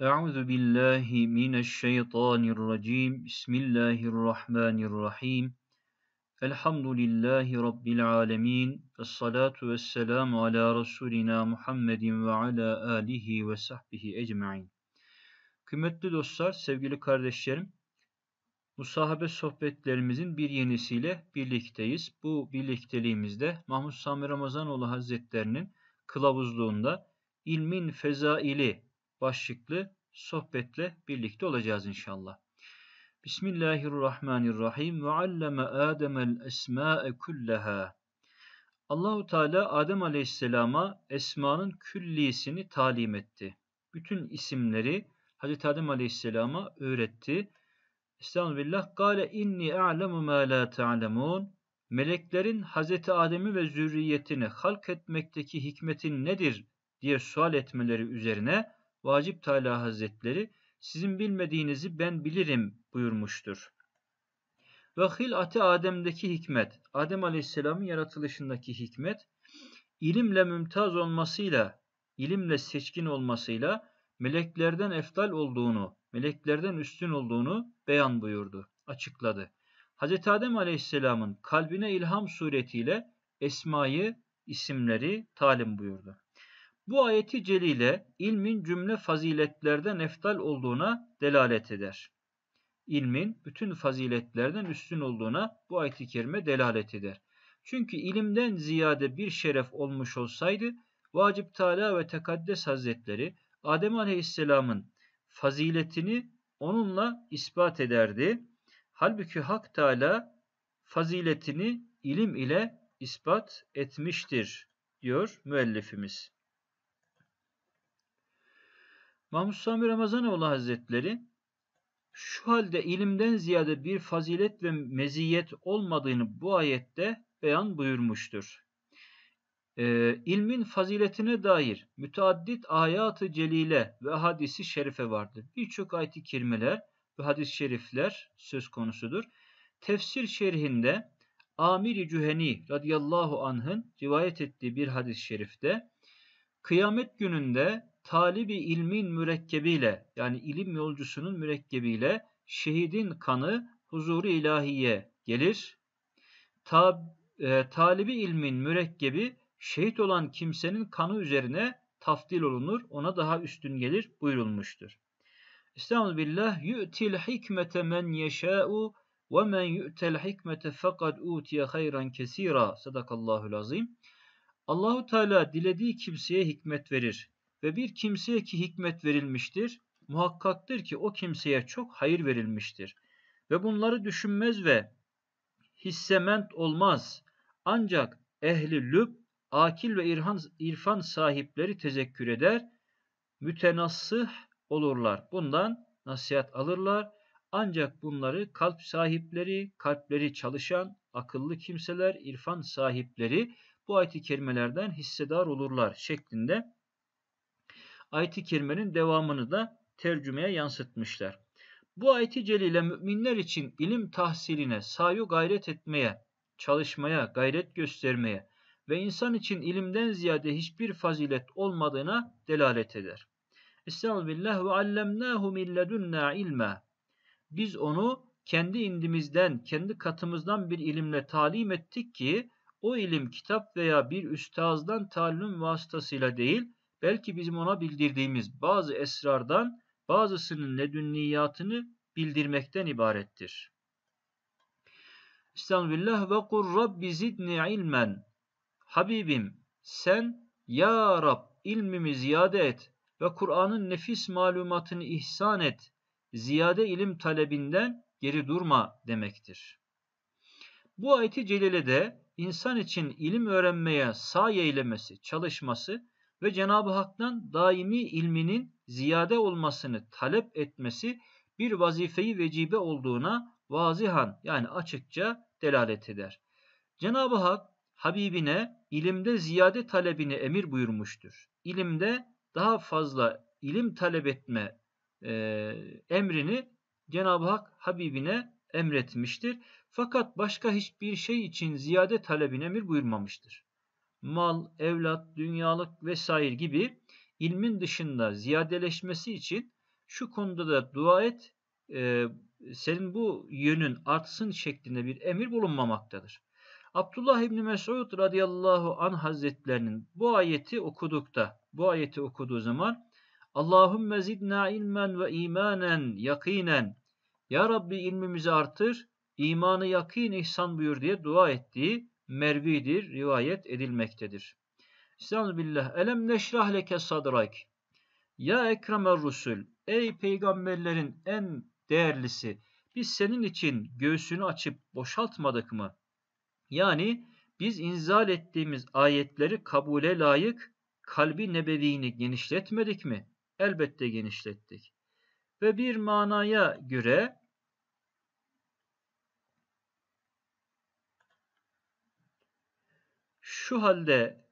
Euzu billahi mineşşeytanirracim. Bismillahirrahmanirrahim. Elhamdülillahi rabbil alamin. Ves salatu vesselamu ala rasulina Muhammedin ve ala alihi ve sahbihi ecmaîn. Kıymetli dostlar, sevgili kardeşlerim, Musahabe sohbetlerimizin bir yenisiyle birlikteyiz. Bu birlikteliğimizde Mahmut Sami Ramazanoğlu Hazretlerinin kılavuzluğunda ilmin fezaili başlıklı sohbetle birlikte olacağız inşallah. Bismillahirrahmanirrahim ve alleme Adem'el esma'e kulleha. Allahu Teala Adem Aleyhisselam'a esmanın küllisini talim etti. Bütün isimleri Hazreti Adem Aleyhisselam'a öğretti. Estağfirullah. Gale inni a'lemu ma la ta'lemun. Meleklerin Hazreti Adem'i ve zürriyetini halk etmekteki hikmetin nedir diye sual etmeleri üzerine Vacip Teala Hazretleri sizin bilmediğinizi ben bilirim buyurmuştur. Ve hilati Adem'deki hikmet, Adem Aleyhisselam'ın yaratılışındaki hikmet, ilimle mümtaz olmasıyla, ilimle seçkin olmasıyla meleklerden eftal olduğunu, meleklerden üstün olduğunu beyan buyurdu, açıkladı. Hz. Adem Aleyhisselam'ın kalbine ilham suretiyle esmayı, isimleri talim buyurdu. Bu ayeti celile ilmin cümle faziletlerde neftal olduğuna delalet eder. İlmin bütün faziletlerden üstün olduğuna bu ayeti kerime delalet eder. Çünkü ilimden ziyade bir şeref olmuş olsaydı Vacip Teala ve Tekaddes Hazretleri Adem Aleyhisselam'ın faziletini onunla ispat ederdi. Halbuki Hak Teala faziletini ilim ile ispat etmiştir diyor müellifimiz. Mahmud Sami Ramazanoğlu Hazretleri şu halde ilimden ziyade bir fazilet ve meziyet olmadığını bu ayette beyan buyurmuştur. E, ilmin faziletine dair müteaddit ayat celile ve hadisi şerife vardır. Birçok ayet-i kerimeler ve hadis-i şerifler söz konusudur. Tefsir şerhinde Amir-i Cüheni radıyallahu anh'ın rivayet ettiği bir hadis-i şerifte kıyamet gününde talibi ilmin mürekkebiyle yani ilim yolcusunun mürekkebiyle şehidin kanı huzuru ilahiye gelir. Ta, e, talibi ilmin mürekkebi şehit olan kimsenin kanı üzerine taftil olunur. Ona daha üstün gelir buyurulmuştur. Estağfirullah yu'til hikmete men yeşâ'u ve men yu'tel hikmete fekad utiye hayran kesira. Sadakallahul azim. Allahu Teala dilediği kimseye hikmet verir. Ve bir kimseye ki hikmet verilmiştir, muhakkaktır ki o kimseye çok hayır verilmiştir. Ve bunları düşünmez ve hissement olmaz. Ancak ehli lüb, akil ve irhan, irfan sahipleri tezekkür eder, mütenassıh olurlar. Bundan nasihat alırlar. Ancak bunları kalp sahipleri, kalpleri çalışan, akıllı kimseler, irfan sahipleri bu ayet-i kerimelerden hissedar olurlar şeklinde ayet-i kerimenin devamını da tercümeye yansıtmışlar. Bu ayet-i celile müminler için ilim tahsiline sayu gayret etmeye, çalışmaya, gayret göstermeye ve insan için ilimden ziyade hiçbir fazilet olmadığına delalet eder. Estağfirullah ve allemnahu min ilme. Biz onu kendi indimizden, kendi katımızdan bir ilimle talim ettik ki o ilim kitap veya bir üstazdan talim vasıtasıyla değil, belki bizim ona bildirdiğimiz bazı esrardan bazısının ledünniyatını bildirmekten ibarettir. Estağfirullah ve kur Rabbi zidni ilmen. Habibim sen ya Rab ilmimi ziyade et ve Kur'an'ın nefis malumatını ihsan et. Ziyade ilim talebinden geri durma demektir. Bu ayeti celilede insan için ilim öğrenmeye sağ eylemesi, çalışması ve Cenab-ı Hak'tan daimi ilminin ziyade olmasını talep etmesi bir vazifeyi vecibe olduğuna vazihan yani açıkça delalet eder. Cenab-ı Hak Habibine ilimde ziyade talebini emir buyurmuştur. İlimde daha fazla ilim talep etme e, emrini Cenab-ı Hak Habibine emretmiştir. Fakat başka hiçbir şey için ziyade talebini emir buyurmamıştır mal, evlat, dünyalık vesaire gibi ilmin dışında ziyadeleşmesi için şu konuda da dua et, e, senin bu yönün artsın şeklinde bir emir bulunmamaktadır. Abdullah İbni Mesud radıyallahu an hazretlerinin bu ayeti okudukta, bu ayeti okuduğu zaman Allahümme zidna ilmen ve imanen yakinen Ya Rabbi ilmimizi artır, imanı yakin ihsan buyur diye dua ettiği mervidir, rivayet edilmektedir. Estağfirullah. Elem neşrah leke sadrak. Ya ekremer rusul. Ey peygamberlerin en değerlisi. Biz senin için göğsünü açıp boşaltmadık mı? Yani biz inzal ettiğimiz ayetleri kabule layık kalbi nebeviğini genişletmedik mi? Elbette genişlettik. Ve bir manaya göre Şu halde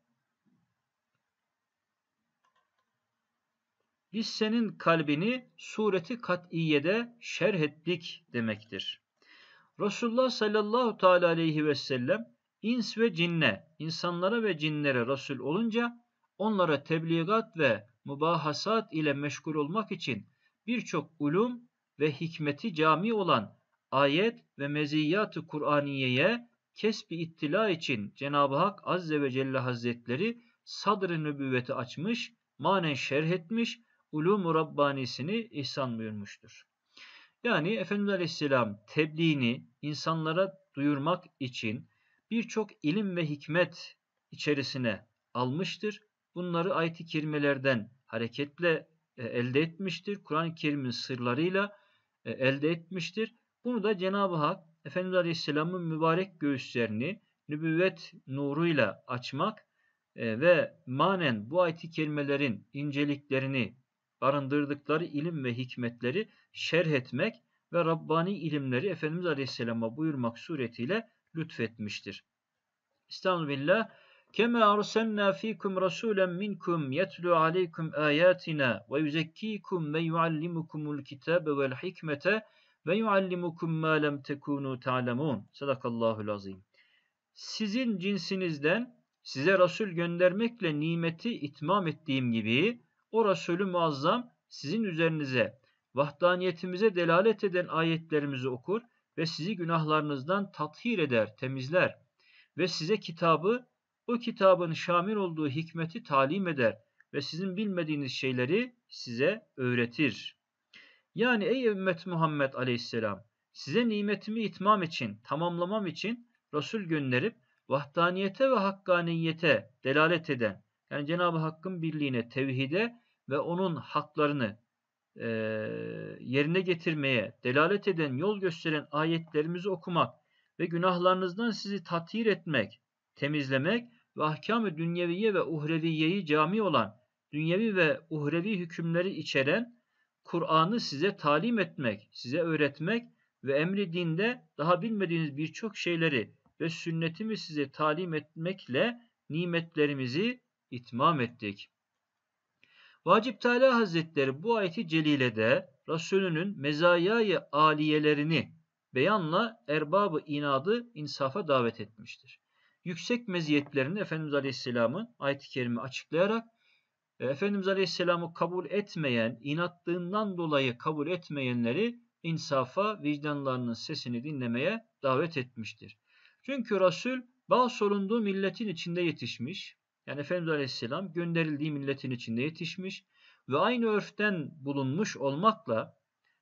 biz senin kalbini sureti kat'iyede şerh ettik demektir. Resulullah sallallahu teala aleyhi ve sellem ins ve cinne, insanlara ve cinlere Resul olunca onlara tebliğat ve mübahasat ile meşgul olmak için birçok ulum ve hikmeti cami olan ayet ve meziyatı Kur'aniye'ye kesbi ittila için Cenab-ı Hak Azze ve Celle Hazretleri sadr-ı nübüvveti açmış, manen şerh etmiş, ulum-u Rabbani'sini ihsan buyurmuştur. Yani Efendimiz Aleyhisselam tebliğini insanlara duyurmak için birçok ilim ve hikmet içerisine almıştır. Bunları ayet-i kerimelerden hareketle e, elde etmiştir. Kur'an-ı Kerim'in sırlarıyla e, elde etmiştir. Bunu da Cenab-ı Hak Efendimiz Aleyhisselam'ın mübarek göğüslerini nübüvvet nuruyla açmak e, ve manen bu ayet-i kerimelerin inceliklerini barındırdıkları ilim ve hikmetleri şerh etmek ve Rabbani ilimleri Efendimiz Aleyhisselam'a buyurmak suretiyle lütfetmiştir. Estağfirullah. Keme arsalna fikum rasulen minkum yetlu aleykum ayatina ve yuzekkikum ve yuallimukumul kitabe vel hikmete ve yuallimukum ma lem tekunu ta'lemun. Sadakallahu'l azim. Sizin cinsinizden size Resul göndermekle nimeti itmam ettiğim gibi o Resulü muazzam sizin üzerinize vahdaniyetimize delalet eden ayetlerimizi okur ve sizi günahlarınızdan tathir eder, temizler ve size kitabı o kitabın şamil olduğu hikmeti talim eder ve sizin bilmediğiniz şeyleri size öğretir. Yani ey ümmet Muhammed aleyhisselam size nimetimi itmam için, tamamlamam için Resul gönderip vahdaniyete ve hakkaniyete delalet eden yani Cenab-ı Hakk'ın birliğine, tevhide ve onun haklarını e, yerine getirmeye delalet eden, yol gösteren ayetlerimizi okumak ve günahlarınızdan sizi tatir etmek, temizlemek ve ahkam-ı dünyeviye ve uhreviyeyi cami olan dünyevi ve uhrevi hükümleri içeren Kur'an'ı size talim etmek, size öğretmek ve emri dinde daha bilmediğiniz birçok şeyleri ve sünnetimi size talim etmekle nimetlerimizi itmam ettik. Vacip Teala Hazretleri bu ayeti celilede Resulünün mezayayı aliyelerini beyanla erbabı inadı insafa davet etmiştir. Yüksek meziyetlerini Efendimiz Aleyhisselam'ın ayet-i kerime açıklayarak e, Efendimiz Aleyhisselam'ı kabul etmeyen, inattığından dolayı kabul etmeyenleri insafa, vicdanlarının sesini dinlemeye davet etmiştir. Çünkü Resul sorunduğu milletin içinde yetişmiş. Yani Efendimiz Aleyhisselam gönderildiği milletin içinde yetişmiş ve aynı örften bulunmuş olmakla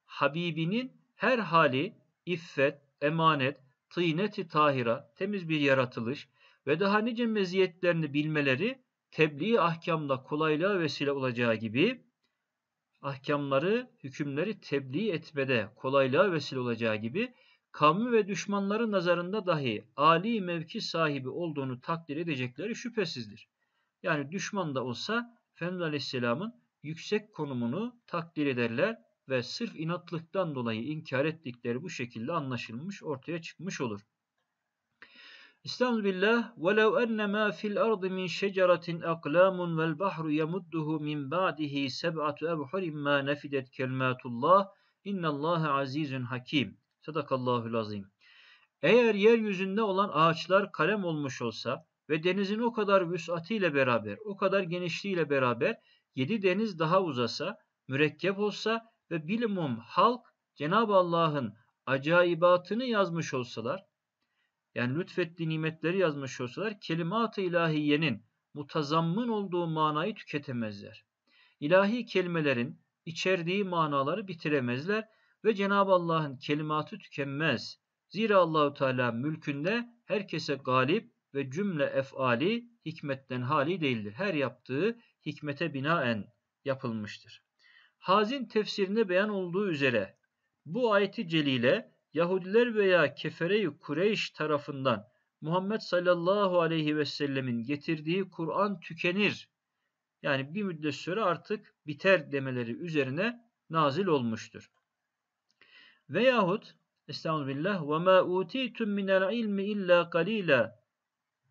Habibinin her hali iffet, emanet, tıyneti tahira, temiz bir yaratılış ve daha nice meziyetlerini bilmeleri tebliğ ahkamda kolaylığa vesile olacağı gibi ahkamları, hükümleri tebliğ etmede kolaylığa vesile olacağı gibi kavmi ve düşmanları nazarında dahi ali mevki sahibi olduğunu takdir edecekleri şüphesizdir. Yani düşman da olsa Efendimiz Aleyhisselam'ın yüksek konumunu takdir ederler ve sırf inatlıktan dolayı inkar ettikleri bu şekilde anlaşılmış, ortaya çıkmış olur. Estağfirullah. وَلَوْ أَنَّ مَا فِي الْأَرْضِ مِنْ شَجَرَةٍ أَقْلَامٌ وَالْبَحْرُ يَمُدُّهُ مِنْ بَعْدِهِ سَبْعَةُ أَبْحُرٍ مَا نَفِدَتْ كَلْمَاتُ اللّٰهِ اِنَّ اللّٰهَ عَز۪يزٌ حَك۪يمٌ Sadakallahul azim. Eğer yeryüzünde olan ağaçlar kalem olmuş olsa ve denizin o kadar vüsatiyle beraber, o kadar genişliğiyle beraber yedi deniz daha uzasa, mürekkep olsa ve bilimum halk Cenab-ı Allah'ın acayibatını yazmış olsalar, yani lütfettiği nimetleri yazmış olsalar kelimat-ı ilahiyenin mutazammın olduğu manayı tüketemezler. İlahi kelimelerin içerdiği manaları bitiremezler ve Cenab-ı Allah'ın kelimatı tükenmez. Zira Allahu Teala mülkünde herkese galip ve cümle efali hikmetten hali değildir. Her yaptığı hikmete binaen yapılmıştır. Hazin tefsirinde beyan olduğu üzere bu ayeti celile Yahudiler veya kefere-i Kureyş tarafından Muhammed sallallahu aleyhi ve sellemin getirdiği Kur'an tükenir. Yani bir müddet süre artık biter demeleri üzerine nazil olmuştur. Veyahut Estağfirullah ve ma utitum minel ilmi illa qalila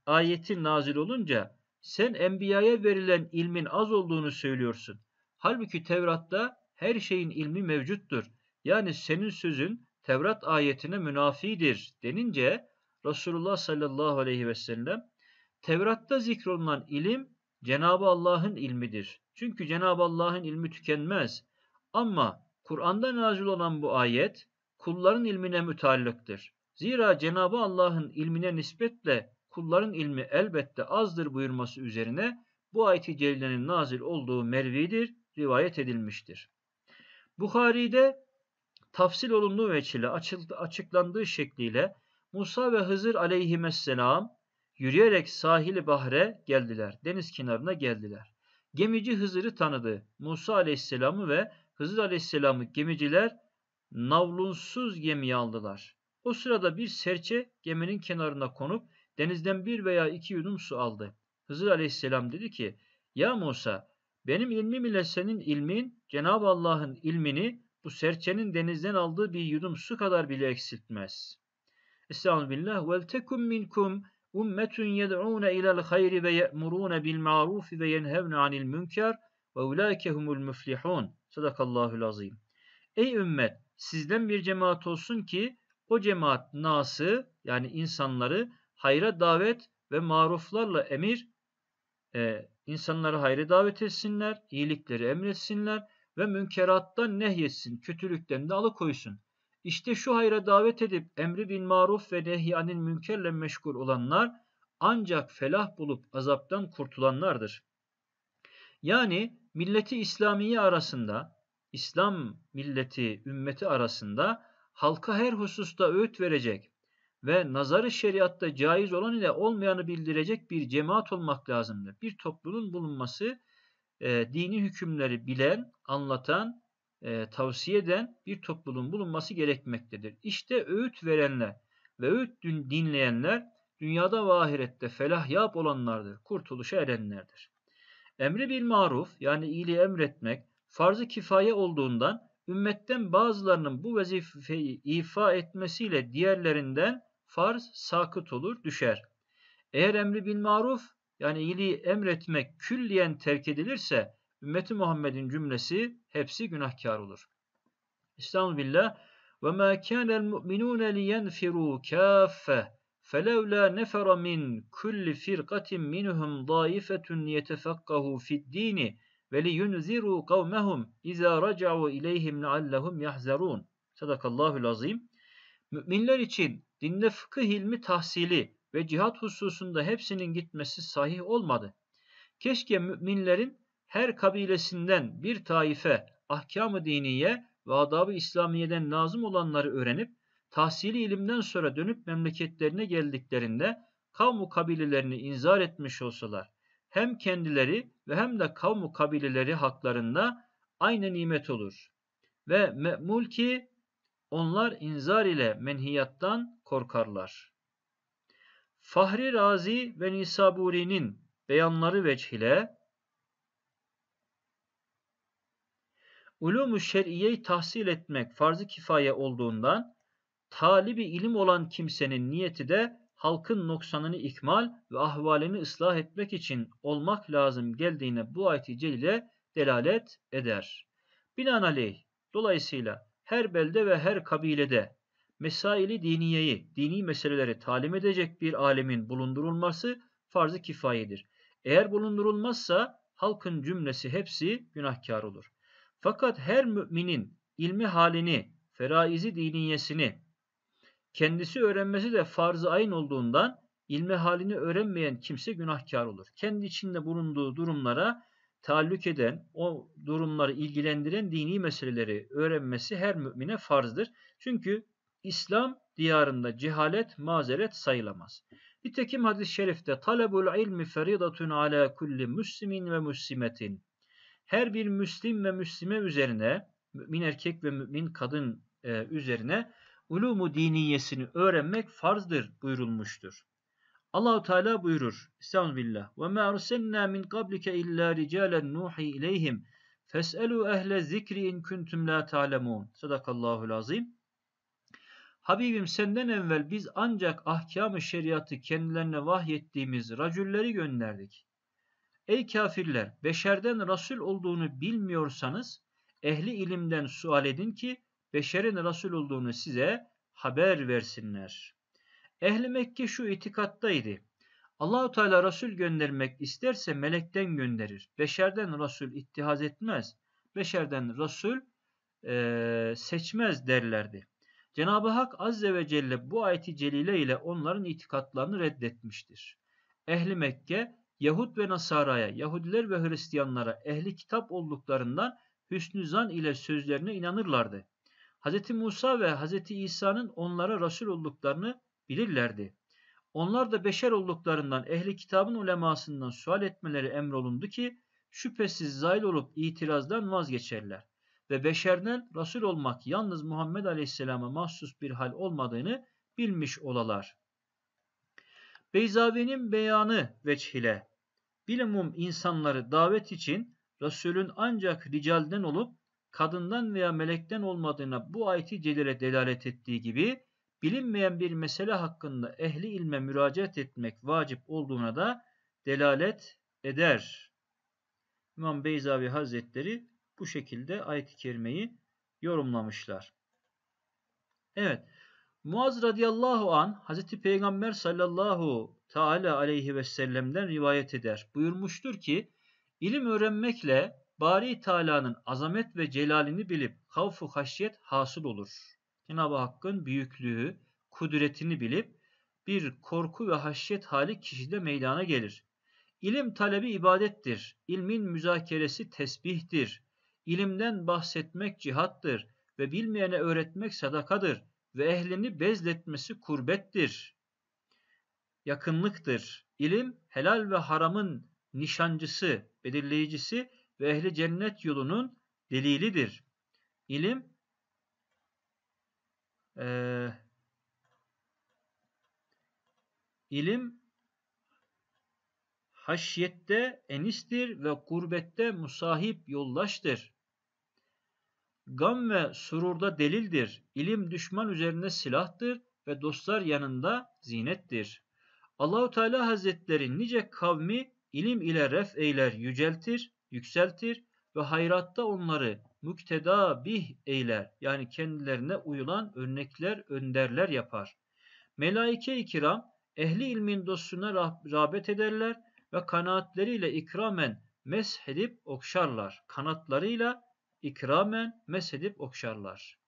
ayeti nazil olunca sen enbiyaya verilen ilmin az olduğunu söylüyorsun. Halbuki Tevrat'ta her şeyin ilmi mevcuttur. Yani senin sözün Tevrat ayetine münafidir denince Resulullah sallallahu aleyhi ve sellem Tevrat'ta zikrolunan ilim Cenab-ı Allah'ın ilmidir. Çünkü Cenab-ı Allah'ın ilmi tükenmez. Ama Kur'an'da nazil olan bu ayet kulların ilmine mütallıktır. Zira Cenab-ı Allah'ın ilmine nispetle kulların ilmi elbette azdır buyurması üzerine bu ayeti celilenin nazil olduğu mervidir, rivayet edilmiştir. Bukhari'de tafsil olunduğu veçile açıklandığı şekliyle Musa ve Hızır aleyhisselam yürüyerek sahili bahre geldiler. Deniz kenarına geldiler. Gemici Hızır'ı tanıdı. Musa aleyhisselamı ve Hızır aleyhisselamı gemiciler navlunsuz gemiye aldılar. O sırada bir serçe geminin kenarına konup denizden bir veya iki yudum su aldı. Hızır aleyhisselam dedi ki, Ya Musa, benim ilmim ile senin ilmin Cenab-ı Allah'ın ilmini bu serçenin denizden aldığı bir yudum su kadar bile eksiltmez. Estağfirullah. Vel tekum minkum ummetun yed'ûne ilel hayri ve ye'murûne bil ma'rufi ve yenhevne anil münker ve ulâike humul müflihûn. Sadakallahul azim. Ey ümmet sizden bir cemaat olsun ki o cemaat nası yani insanları hayra davet ve maruflarla emir e, insanları hayra davet etsinler, iyilikleri emretsinler ve münkerattan nehyetsin, kötülükten de alıkoysun. İşte şu hayra davet edip emri bin maruf ve nehyanil münkerle meşgul olanlar ancak felah bulup azaptan kurtulanlardır. Yani milleti İslamiye arasında, İslam milleti, ümmeti arasında halka her hususta öğüt verecek ve nazarı şeriatta caiz olan ile olmayanı bildirecek bir cemaat olmak lazımdır. Bir topluluğun bulunması, e, dini hükümleri bilen anlatan, e, tavsiye eden bir topluluğun bulunması gerekmektedir. İşte öğüt verenler ve öğüt dinleyenler dünyada ve ahirette felah yap olanlardır, kurtuluşa erenlerdir. Emri bil maruf yani iyiliği emretmek farzı kifaye olduğundan ümmetten bazılarının bu vazifeyi ifa etmesiyle diğerlerinden farz sakıt olur, düşer. Eğer emri bil maruf yani iyiliği emretmek külliyen terk edilirse ümmeti Muhammed'in cümlesi hepsi günahkar olur. İslam Estağfirullah. Ve ma kana al-mu'minun liyenfiru kaffe فَلَوْلَا نَفَرَ مِنْ كُلِّ فِرْقَةٍ مِنْهُمْ ضَائِفَةٌ يَتَفَقَّهُ فِي الدِّينِ وَلِيُنْذِرُوا قَوْمَهُمْ iza رَجَعُوا اِلَيْهِمْ لَعَلَّهُمْ يَحْزَرُونَ Sadakallahül azim. Müminler için dinle fıkıh ilmi tahsili ve cihat hususunda hepsinin gitmesi sahih olmadı. Keşke müminlerin her kabilesinden bir taife ahkam-ı diniye ve adab-ı İslamiye'den lazım olanları öğrenip tahsili ilimden sonra dönüp memleketlerine geldiklerinde kavmu kabilelerini inzar etmiş olsalar hem kendileri ve hem de kavmu kabileleri haklarında aynı nimet olur. Ve me'mul ki onlar inzar ile menhiyattan korkarlar. Fahri Razi ve Nisaburi'nin beyanları veçhile Ulumu şer'iyeyi tahsil etmek farz-ı kifaye olduğundan talibi ilim olan kimsenin niyeti de halkın noksanını ikmal ve ahvalini ıslah etmek için olmak lazım geldiğine bu ayet-i celile delalet eder. Binaenaleyh dolayısıyla her belde ve her kabilede mesaili diniyeyi, dini meseleleri talim edecek bir alemin bulundurulması farz-ı kifayedir. Eğer bulundurulmazsa halkın cümlesi hepsi günahkar olur. Fakat her müminin ilmi halini, feraizi diniyesini kendisi öğrenmesi de farz-ı ayn olduğundan ilmi halini öğrenmeyen kimse günahkar olur. Kendi içinde bulunduğu durumlara taallük eden, o durumları ilgilendiren dini meseleleri öğrenmesi her mümine farzdır. Çünkü İslam diyarında cehalet mazeret sayılamaz. Nitekim hadis-i şerifte talebul ilmi feridatun ala kulli muslimin ve muslimetin her bir müslim ve müslime üzerine, mümin erkek ve mümin kadın e, üzerine ulumu diniyesini öğrenmek farzdır buyurulmuştur. Allahu Teala buyurur. Estağfirullah. Ve ma arsalna min qablike illa rijalen nuhi ileyhim feselu ehle zikri in kuntum la ta'lemun. Sadakallahul azim. Habibim senden evvel biz ancak ahkam-ı şeriatı kendilerine vahyettiğimiz racülleri gönderdik. Ey kafirler beşerden Rasul olduğunu bilmiyorsanız ehli ilimden sual edin ki beşerin Rasul olduğunu size haber versinler. Ehli Mekke şu itikattaydı. Allahu Teala Resul göndermek isterse melekten gönderir. Beşerden Resul ittihaz etmez. Beşerden Resul e, seçmez derlerdi. Cenab-ı Hak Azze ve Celle bu ayeti celile ile onların itikatlarını reddetmiştir. Ehli Mekke Yahud ve Nasara'ya, Yahudiler ve Hristiyanlara ehli kitap olduklarından hüsnü zan ile sözlerine inanırlardı. Hz. Musa ve Hz. İsa'nın onlara Resul olduklarını bilirlerdi. Onlar da beşer olduklarından ehli kitabın ulemasından sual etmeleri emrolundu ki şüphesiz zail olup itirazdan vazgeçerler ve beşerden Resul olmak yalnız Muhammed Aleyhisselam'a mahsus bir hal olmadığını bilmiş olalar. Beyzavi'nin beyanı veçhile bilimum insanları davet için Resulün ancak ricalden olup kadından veya melekten olmadığına bu ayeti celile delalet ettiği gibi bilinmeyen bir mesele hakkında ehli ilme müracaat etmek vacip olduğuna da delalet eder. İmam Beyzavi Hazretleri bu şekilde ayet-i kerimeyi yorumlamışlar. Evet, Muaz radıyallahu an Hazreti Peygamber sallallahu teala aleyhi ve sellem'den rivayet eder. Buyurmuştur ki ilim öğrenmekle Bari Teala'nın azamet ve celalini bilip havfu haşyet hasıl olur. Cenab-ı Hakk'ın büyüklüğü, kudretini bilip bir korku ve haşyet hali kişide meydana gelir. İlim talebi ibadettir. İlmin müzakeresi tesbihtir. İlimden bahsetmek cihattır ve bilmeyene öğretmek sadakadır ve ehlini bezletmesi kurbettir, yakınlıktır. İlim helal ve haramın nişancısı, belirleyicisi ve ehli cennet yolunun delilidir. İlim e, ilim haşyette enistir ve kurbette musahip yoldaştır. Gam ve sururda delildir. İlim düşman üzerine silahtır ve dostlar yanında zinettir. Allahu Teala Hazretleri nice kavmi ilim ile ref eyler, yüceltir, yükseltir ve hayratta onları mükteda bih eyler. Yani kendilerine uyulan örnekler, önderler yapar. Melaike-i kiram ehli ilmin dostuna rağbet ederler ve kanaatleriyle ikramen meshedip okşarlar. Kanatlarıyla ikramen mesedip okşarlar.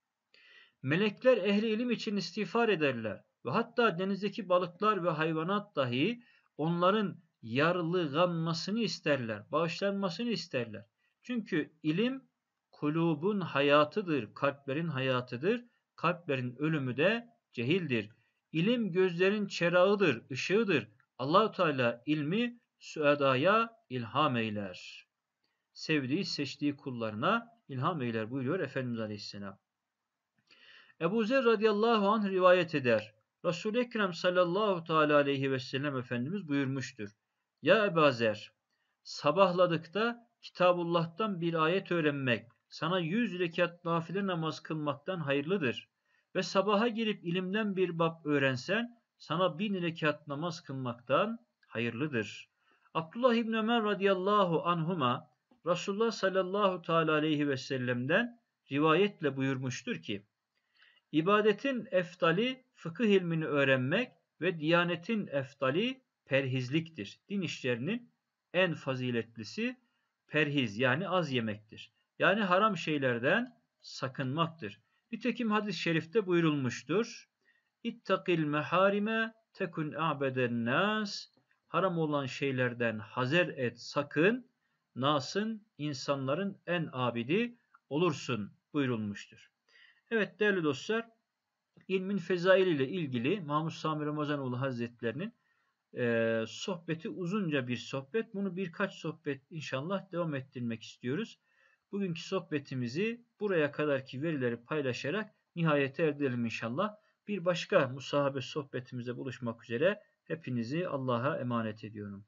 Melekler ehli ilim için istiğfar ederler ve hatta denizdeki balıklar ve hayvanat dahi onların yarlıganmasını isterler, bağışlanmasını isterler. Çünkü ilim kulubun hayatıdır, kalplerin hayatıdır, kalplerin ölümü de cehildir. İlim gözlerin çerağıdır, ışığıdır. Allahu Teala ilmi süedaya ilham eyler. Sevdiği, seçtiği kullarına ilham eyler buyuruyor Efendimiz Aleyhisselam. Ebu Zer radıyallahu anh rivayet eder. Resul-i Ekrem sallallahu teala aleyhi ve sellem Efendimiz buyurmuştur. Ya Ebu Zer, sabahladıkta Kitabullah'tan bir ayet öğrenmek, sana yüz rekat nafile namaz kılmaktan hayırlıdır. Ve sabaha girip ilimden bir bab öğrensen, sana bin rekat namaz kılmaktan hayırlıdır. Abdullah İbn Ömer radıyallahu anhuma Resulullah sallallahu teala aleyhi ve sellem'den rivayetle buyurmuştur ki ibadetin eftali fıkıh ilmini öğrenmek ve diyanetin eftali perhizliktir. Din işlerinin en faziletlisi perhiz yani az yemektir. Yani haram şeylerden sakınmaktır. Nitekim hadis-i şerifte buyurulmuştur. İttakil meharime tekun a'beden nas. Haram olan şeylerden hazer et, sakın nasın insanların en abidi olursun buyurulmuştur. Evet değerli dostlar ilmin fezail ile ilgili Mahmud Sami Ramazanoğlu Hazretlerinin e, sohbeti uzunca bir sohbet. Bunu birkaç sohbet inşallah devam ettirmek istiyoruz. Bugünkü sohbetimizi buraya kadarki verileri paylaşarak nihayete erdirelim inşallah. Bir başka musahabe sohbetimize buluşmak üzere hepinizi Allah'a emanet ediyorum.